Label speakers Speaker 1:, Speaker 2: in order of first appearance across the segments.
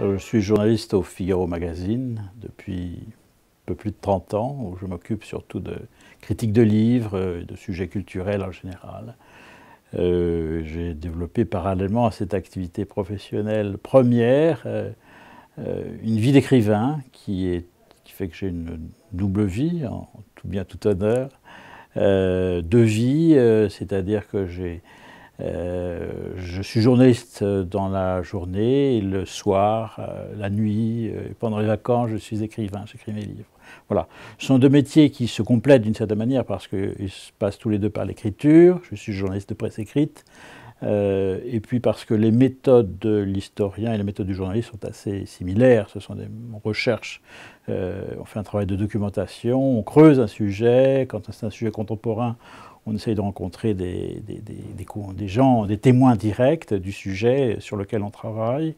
Speaker 1: Euh, je suis journaliste au Figaro Magazine depuis un peu plus de 30 ans, où je m'occupe surtout de critiques de livres, euh, de sujets culturels en général. Euh, j'ai développé parallèlement à cette activité professionnelle première une vie d'écrivain qui, est, fait que j'ai une double vie, en tout bien tout honneur, deux vies, c'est-à-dire que j'ai euh, je suis journaliste euh, dans la journée, le soir, euh, la nuit, pendant les vacances, je suis écrivain, j'écris mes livres. Voilà. Ce sont deux métiers qui se complètent d'une certaine manière parce qu'ils se passent tous les deux par l'écriture. Je suis journaliste de presse écrite. Euh, et puis parce que les méthodes de l'historien et les méthodes du journaliste sont assez similaires. Ce sont des recherches, euh, on fait un travail de documentation, on creuse un sujet. Quand c'est un sujet contemporain, on essaye de rencontrer des, des, des gens, des témoins directs du sujet sur lequel on travaille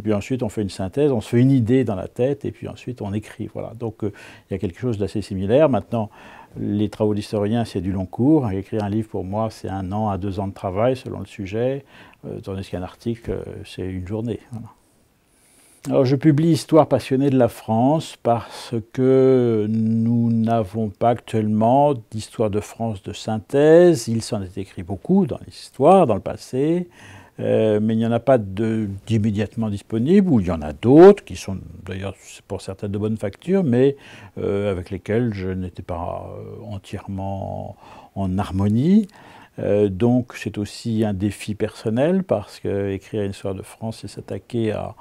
Speaker 1: et puis ensuite on fait une synthèse, on se fait une idée dans la tête, et puis ensuite on écrit. Voilà. Donc euh, il y a quelque chose d'assez similaire. Maintenant, les travaux d'historien, c'est du long cours. Écrire un livre, pour moi, c'est un an à deux ans de travail, selon le sujet, euh, tandis qu'un article, euh, c'est une journée. Alors, je publie Histoire passionnée de la France parce que nous n'avons pas actuellement d'histoire de France de synthèse. Il s'en est écrit beaucoup dans l'histoire, dans le passé. Euh, mais il n'y en a pas d'immédiatement disponibles, ou il y en a d'autres qui sont d'ailleurs pour certaines de bonnes factures, mais euh, avec lesquelles je n'étais pas euh, entièrement en harmonie. donc c'est aussi un défi personnel parce qu'écrire une histoire de France c'est s'attaquer à,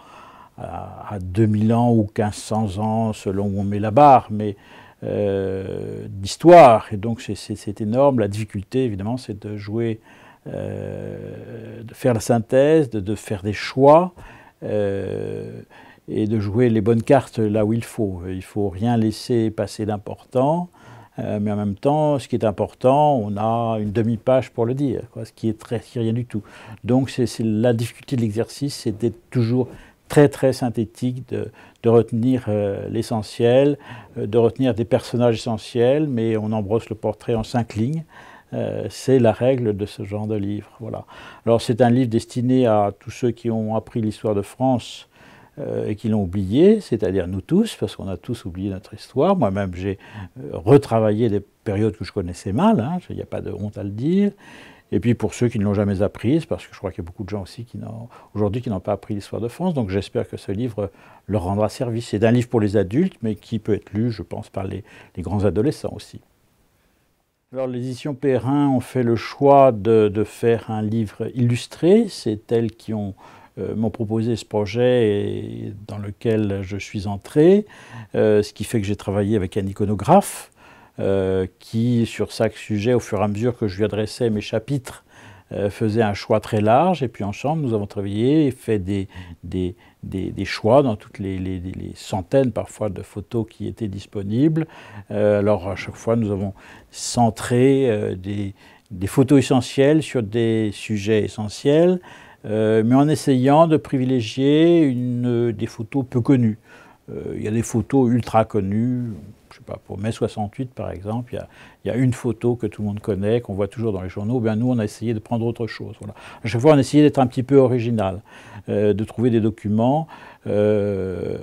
Speaker 1: à, à, 2000 ans ou 1500 ans selon où on met la barre, mais d'histoire. Et donc c'est énorme. La difficulté évidemment c'est de jouer euh, de faire la synthèse, de, faire des choix euh, et de jouer les bonnes cartes là où il faut. Il ne faut rien laisser passer d'important, euh, mais en même temps, ce qui est important, on a une demi-page pour le dire, ce qui est très rien du tout. Donc c'est la difficulté de l'exercice, c'est d'être toujours très très synthétique, de, retenir l'essentiel, de retenir des personnages essentiels, mais on embrosse le portrait en cinq lignes. Euh, c'est la règle de ce genre de livre. Voilà. Alors c'est un livre destiné à tous ceux qui ont appris l'histoire de France euh, et qui l'ont oublié, c'est-à-dire nous tous, parce qu'on a tous oublié notre histoire. Moi-même, j'ai euh, retravaillé des périodes que je connaissais mal, il hein, n'y a pas de honte à le dire. Et puis pour ceux qui ne l'ont jamais apprise, parce que je crois qu'il y a beaucoup de gens aussi aujourd'hui qui n'ont pas appris l'histoire de France, donc j'espère que ce livre leur rendra service. C'est un livre pour les adultes, mais qui peut être lu, je pense, par les grands adolescents aussi. Alors, les éditions Perrin ont fait le choix de, faire un livre illustré. C'est elles qui euh, m'ont proposé ce projet et dans lequel je suis entré, euh, ce qui fait que j'ai travaillé avec un iconographe euh, qui, sur chaque sujet, au fur et à mesure que je lui adressais mes chapitres, euh, faisait un choix très large. Et puis ensemble, nous avons travaillé et fait des, choix dans toutes les, centaines parfois de photos qui étaient disponibles. Euh, alors à chaque fois, nous avons centré euh, des, photos essentielles sur des sujets essentiels, mais en essayant de privilégier une, des photos peu connues. Euh, il y a des photos ultra connues, je sais pas, pour mai 68 par exemple, il y a, une photo que tout le monde connaît, qu'on voit toujours dans les journaux, eh bien nous on a essayé de prendre autre chose. Voilà. À chaque fois on a essayé d'être un petit peu original, euh, de trouver des documents euh,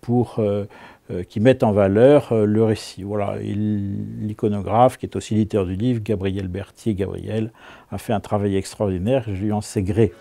Speaker 1: pour, qui mettent en valeur le récit. Voilà. L'iconographe, qui est aussi l'éditeur du livre, Gabriel Berthier, Gabriel, a fait un travail extraordinaire, je lui en sais gré.